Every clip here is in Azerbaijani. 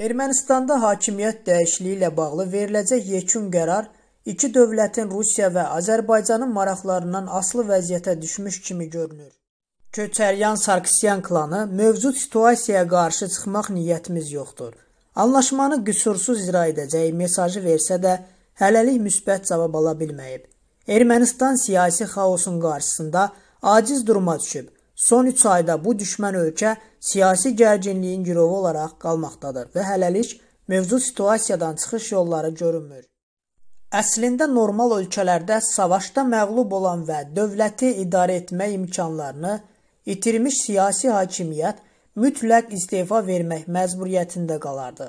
Ermənistanda hakimiyyət dəyişikliyi ilə bağlı veriləcək yekun qərar iki dövlətin Rusiya və Azərbaycanın maraqlarından aslı vəziyyətə düşmüş kimi görünür. Köçəryan Sarkisyan klanı mövcud situasiyaya qarşı çıxmaq niyyətimiz yoxdur. Anlaşmanı qüsursuz icra edəcəyi mesajı versə də, hələlik müsbət cavab ala bilməyib. Ermənistan siyasi xaosun qarşısında aciz duruma düşüb Son 3 ayda bu düşmən ölkə siyasi gərginliyin girovu olaraq qalmaqdadır və hələlik mövcud situasiyadan çıxış yolları görünmür. Əslində normal ölkələrdə savaşda məğlub olan və dövləti idarə etmə imkanlarını itirmiş siyasi hakimiyyət mütləq istefa vermək məcburiyyətində qalardı.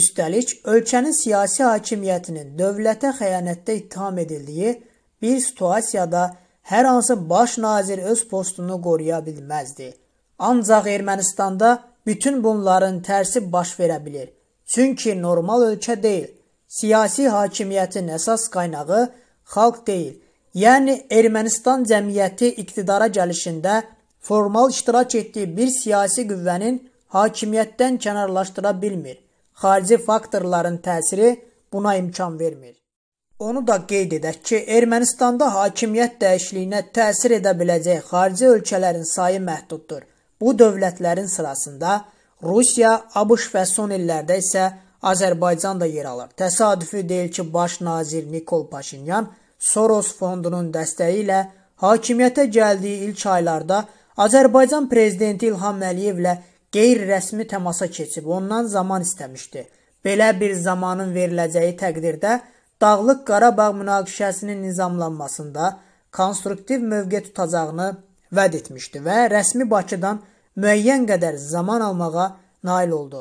Üstəlik, ölkənin siyasi hakimiyyətinin dövlətə xəyanətdə ittiham edildiyi bir situasiyada hər hansı baş nazir öz postunu qoruya bilməzdi. Ancaq Ermənistanda bütün bunların tərsi baş verə bilər. Çünki normal ölkə deyil. Siyasi hakimiyyətin əsas qaynağı xalq deyil. Yəni Ermənistan cəmiyyəti iqtidara gəlişində formal iştirak etdiyi bir siyasi qüvvənin hakimiyyətdən kənarlaşdıra bilmir. Xarici faktorların təsiri buna imkan vermir. Onu da qeyd edək ki, Ermənistanda hakimiyyət dəyişikliyinə təsir edə biləcək xarici ölkələrin sayı məhduddur. Bu dövlətlərin sırasında Rusiya, ABŞ və son illərdə isə Azərbaycan da yer alır. Təsadüfi deyil ki, baş nazir Nikol Paşinyan Soros fondunun dəstəyi ilə hakimiyyətə gəldiyi ilk aylarda Azərbaycan prezidenti İlham Əliyevlə qeyri-rəsmi təmasa keçib ondan zaman istəmişdi. Belə bir zamanın veriləcəyi təqdirdə Dağlıq Qarabağ münaqişəsinin nizamlanmasında konstruktiv mövqe tutacağını vəd etmişdi və rəsmi Bakıdan müəyyən qədər zaman almağa nail oldu.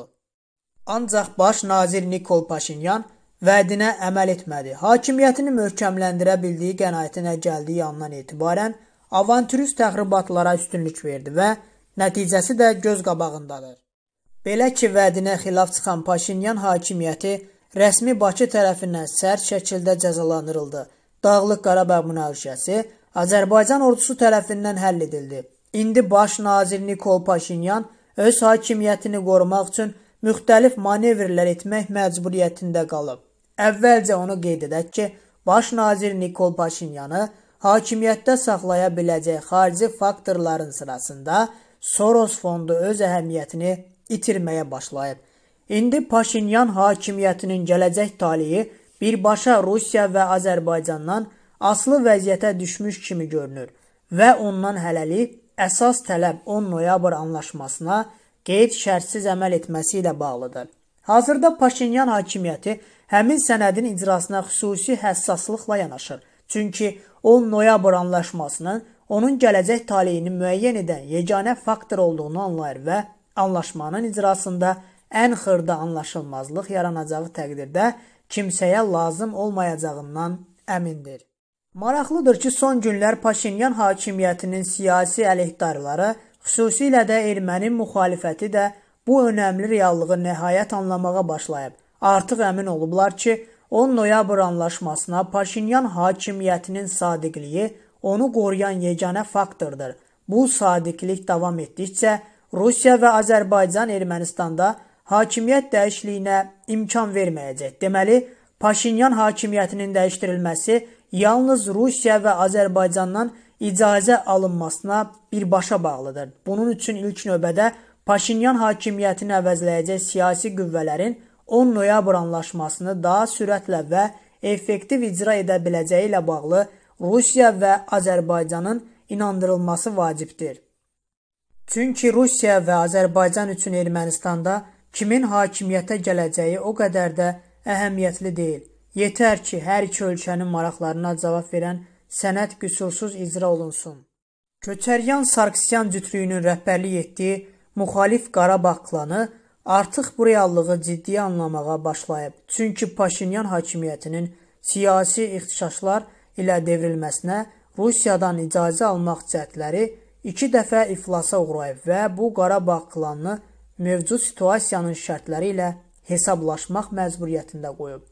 Ancaq baş nazir Nikol Paşinyan vədinə əməl etmədi. Hakimiyyətini möhkəmləndirə bildiyi qənaətinə gəldiyi andan etibarən avantürist təxribatlara üstünlük verdi və nəticəsi də göz qabağındadır. Belə ki, vədinə xilaf çıxan Paşinyan hakimiyyəti rəsmi Bakı tərəfindən sərt şəkildə cəzalandırıldı. Dağlıq Qarabağ münaqişəsi Azərbaycan ordusu tərəfindən həll edildi. İndi baş nazir Nikol Paşinyan öz hakimiyyətini qorumaq üçün müxtəlif manevrlər etmək məcburiyyətində qalıb. Əvvəlcə onu qeyd edək ki, baş nazir Nikol Paşinyanı hakimiyyətdə saxlaya biləcək xarici faktorların sırasında Soros fondu öz əhəmiyyətini itirməyə başlayıb. İndi Paşinyan hakimiyyətinin gələcək taleyi birbaşa Rusiya və Azərbaycandan aslı vəziyyətə düşmüş kimi görünür və ondan hələlik əsas tələb 10 noyabr anlaşmasına qeyd şərtsiz əməl etməsi ilə bağlıdır. Hazırda Paşinyan hakimiyyəti həmin sənədin icrasına xüsusi həssaslıqla yanaşır. Çünki 10 noyabr anlaşmasının onun gələcək taleyini müəyyən edən yeganə faktor olduğunu anlayır və anlaşmanın icrasında ən xırda anlaşılmazlıq yaranacağı təqdirdə kimsəyə lazım olmayacağından əmindir. Maraqlıdır ki, son günlər Paşinyan hakimiyyətinin siyasi əleyhdarları, xüsusilə də erməni müxalifəti də bu önəmli reallığı nəhayət anlamağa başlayıb. Artıq əmin olublar ki, 10 noyabr anlaşmasına Paşinyan hakimiyyətinin sadiqliyi onu qoruyan yeganə faktordur. Bu sadiqlik davam etdikcə Rusiya və Azərbaycan Ermənistanda hakimiyyət dəyişliyinə imkan verməyəcək. Deməli, Paşinyan hakimiyyətinin dəyişdirilməsi yalnız Rusiya və Azərbaycandan icazə alınmasına birbaşa bağlıdır. Bunun üçün ilk növbədə Paşinyan hakimiyyətini əvəzləyəcək siyasi qüvvələrin 10 noyabr anlaşmasını daha sürətlə və effektiv icra edə biləcəyi ilə bağlı Rusiya və Azərbaycanın inandırılması vacibdir. Çünki Rusiya və Azərbaycan üçün Ermənistanda kimin hakimiyyətə gələcəyi o qədər də əhəmiyyətli deyil. Yetər ki, hər iki ölkənin maraqlarına cavab verən sənəd qüsursuz icra olunsun. Köçəryan Sarkisyan cütlüyünün rəhbərlik etdiyi müxalif Qarabağ klanı artıq bu reallığı ciddi anlamağa başlayıb. Çünki Paşinyan hakimiyyətinin siyasi ixtişaşlar ilə devrilməsinə Rusiyadan icazə almaq cəhdləri iki dəfə iflasa uğrayıb və bu Qarabağ klanını mövcud situasiyanın şərtləri ilə hesablaşmaq məcburiyyətində qoyub.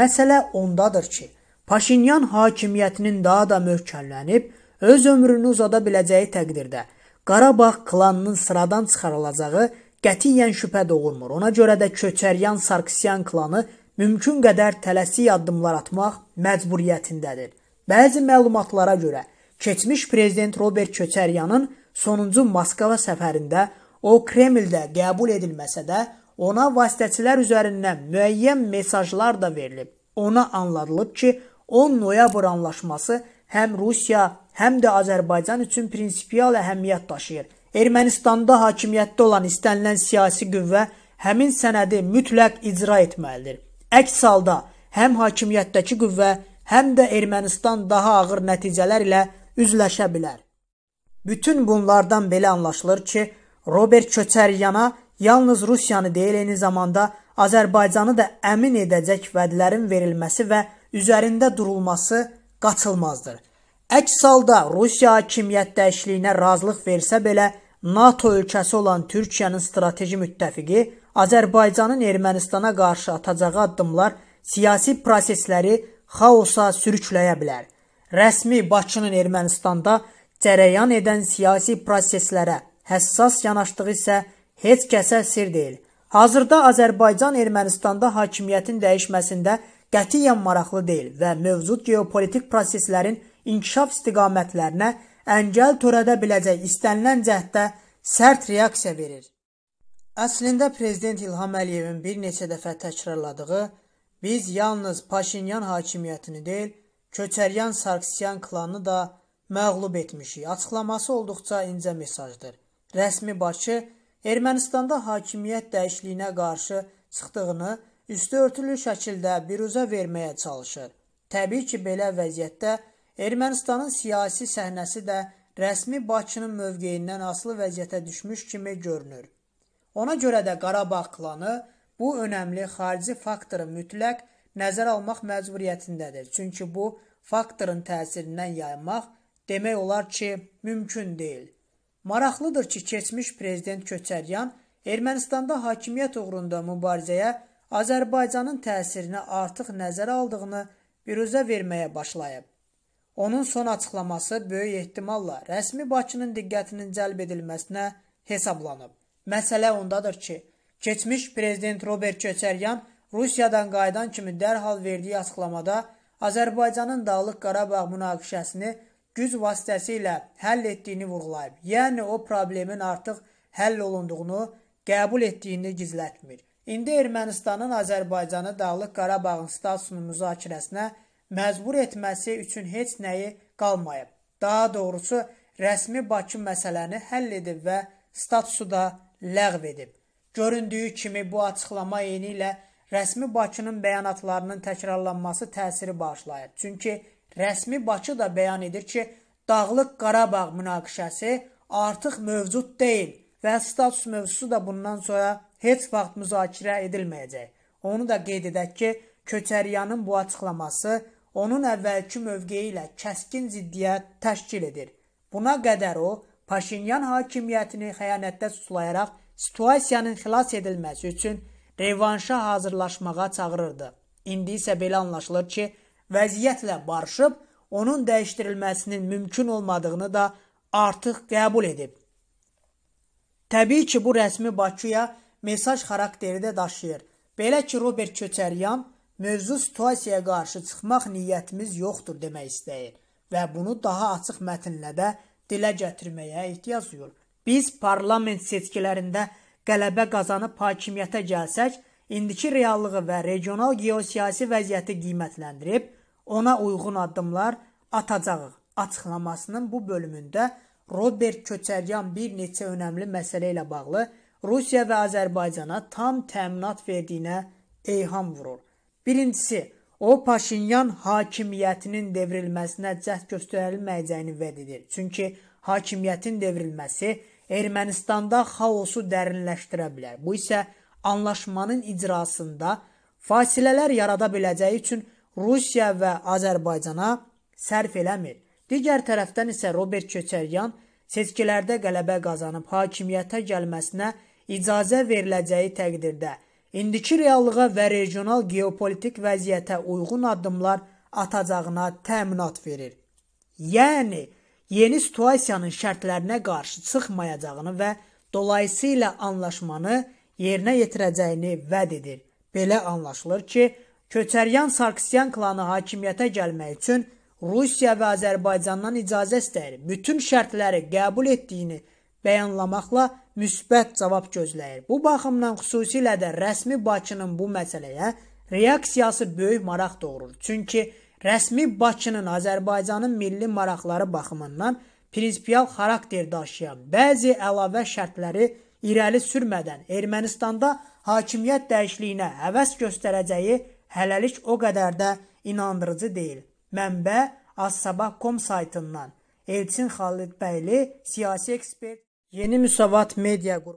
Məsələ ondadır ki, Paşinyan hakimiyyətinin daha da möhkəmlənib öz ömrünü uzada biləcəyi təqdirdə Qarabağ klanının sıradan çıxarılacağı qətiyyən şübhə doğurmur. Ona görə də Köçəryan Sarkisyan klanı mümkün qədər tələsik addımlar atmaq məcburiyyətindədir. Bəzi məlumatlara görə keçmiş prezident Robert Köçəryanın sonuncu Moskva səfərində O Kremldə qəbul edilməsə də, ona vasitəçilər üzərindən müəyyən mesajlar da verilib. Ona anladılıb ki, 10 noyabr anlaşması həm Rusiya, həm də Azərbaycan üçün prinsipial əhəmiyyət daşıyır. Ermənistanda hakimiyyətdə olan istənilən siyasi qüvvə həmin sənədi mütləq icra etməlidir. Əks halda həm hakimiyyətdəki qüvvə, həm də Ermənistan daha ağır nəticələr ilə üzləşə bilər. Bütün bunlardan belə anlaşılır ki, Robert Köçəryana yalnız Rusiyanı deyil, eyni zamanda Azərbaycanı da əmin edəcək vədlərin verilməsi və üzərində durulması qaçılmazdır. Əks halda Rusiya hakimiyyət dəyişliyinə razılıq versə belə, NATO ölkəsi olan Türkiyənin strateji müttəfiqi Azərbaycanın Ermənistana qarşı atacağı addımlar siyasi prosesləri xaosa sürükləyə bilər. Rəsmi Bakının Ermənistanda cərəyan edən siyasi proseslərə həssas yanaşdığı isə heç kəsə sir deyil. Hazırda Azərbaycan Ermənistanda hakimiyyətin dəyişməsində qətiyyən maraqlı deyil və mövcud geopolitik proseslərin inkişaf istiqamətlərinə əngəl törədə biləcək istənilən cəhddə sərt reaksiya verir. Əslində prezident İlham Əliyevin bir neçə dəfə təkrarladığı biz yalnız Paşinyan hakimiyyətini deyil, Köçəryan Sarkisyan klanı da məğlub etmişik açıqlaması olduqca incə mesajdır. Rəsmi Bakı Ermənistanda hakimiyyət dəyişliyinə qarşı çıxdığını üstüörtülü şəkildə biruzə verməyə çalışır. Təbii ki, belə vəziyyətdə Ermənistanın siyasi səhnəsi də rəsmi Bakının mövqeyindən asılı vəziyyətə düşmüş kimi görünür. Ona görə də Qarabağ klanı bu önəmli xarici faktoru mütləq nəzərə almaq məcburiyyətindədir. Çünki bu faktorun təsirindən yaymaq demək olar ki, mümkün deyil. Maraqlıdır ki, keçmiş prezident Köçəryan Ermənistanda hakimiyyət uğrunda mübarizəyə Azərbaycanın təsirini artıq nəzərə aldığını biruzə verməyə başlayıb. Onun son açıqlaması böyük ehtimalla rəsmi Bakının diqqətinin cəlb edilməsinə hesablanıb. Məsələ ondadır ki, keçmiş prezident Robert Köçəryan Rusiyadan qayıdan kimi dərhal verdiyi açıqlamada Azərbaycanın Dağlıq Qarabağ münaqişəsini güc vasitəsilə həll etdiyini vurğulayıb. Yəni o problemin artıq həll olunduğunu qəbul etdiyini gizlətmir. İndi Ermənistanın Azərbaycanı Dağlıq Qarabağın statusunun müzakirəsinə məcbur etməsi üçün heç nəyi qalmayıb. Daha doğrusu, rəsmi Bakı məsələni həll edib və statusu da ləğv edib. Göründüyü kimi bu açıqlama eyni ilə rəsmi Bakının bəyanatlarının təkrarlanması təsiri bağışlayır. Çünki Rəsmi Bakı da bəyan edir ki, Dağlıq Qarabağ münaqişəsi artıq mövcud deyil və status mövzusu da bundan sonra heç vaxt müzakirə edilməyəcək. Onu da qeyd edək ki, Köçəriyanın bu açıqlaması onun əvvəlki mövqeyi ilə kəskin ziddiyyət təşkil edir. Buna qədər o, Paşinyan hakimiyyətini xəyanətdə tutulayaraq situasiyanın xilas edilməsi üçün revanşa hazırlaşmağa çağırırdı. İndi isə belə anlaşılır ki, vəziyyətlə barışıb onun dəyişdirilməsinin mümkün olmadığını da artıq qəbul edib. Təbii ki, bu rəsmi Bakıya mesaj xarakteri də daşıyır. Belə ki, Robert Köçəryan mövzu situasiyaya qarşı çıxmaq niyyətimiz yoxdur demək istəyir və bunu daha açıq mətnlə də dilə gətirməyə ehtiyac duyur. Biz parlament seçkilərində qələbə qazanıb hakimiyyətə gəlsək, indiki reallığı və regional geosiyasi vəziyyəti qiymətləndirib ona uyğun addımlar atacağıq. Açıqlamasının bu bölümündə Robert Köçəryan bir neçə önəmli məsələ ilə bağlı Rusiya və Azərbaycana tam təminat verdiyinə eyham vurur. Birincisi, o Paşinyan hakimiyyətinin devrilməsinə cəhd göstərilməyəcəyini vəd edir. Çünki hakimiyyətin devrilməsi Ermənistanda xaosu dərinləşdirə bilər. Bu isə anlaşmanın icrasında fasilələr yarada biləcəyi üçün Rusiya və Azərbaycana sərf eləmir. Digər tərəfdən isə Robert Köçəryan seçkilərdə qələbə qazanıb hakimiyyətə gəlməsinə icazə veriləcəyi təqdirdə indiki reallığa və regional geopolitik vəziyyətə uyğun addımlar atacağına təminat verir. Yəni yeni situasiyanın şərtlərinə qarşı çıxmayacağını və dolayısıyla anlaşmanı yerinə yetirəcəyini vəd edir. Belə anlaşılır ki, Köçəryan Sarkisyan klanı hakimiyyətə gəlmək üçün Rusiya və Azərbaycandan icazə istəyir. Bütün şərtləri qəbul etdiyini bəyanlamaqla müsbət cavab gözləyir. Bu baxımdan xüsusilə də rəsmi Bakının bu məsələyə reaksiyası böyük maraq doğurur. Çünki rəsmi Bakının Azərbaycanın milli maraqları baxımından prinsipial xarakter daşıyan bəzi əlavə şərtləri irəli sürmədən Ermənistanda hakimiyyət dəyişliyinə həvəs göstərəcəyi hələlik o qədər də inandırıcı deyil. Mənbə assabah.com saytından Elçin Xalid Bəyli, siyasi ekspert, Yeni Müsavat Media qrupu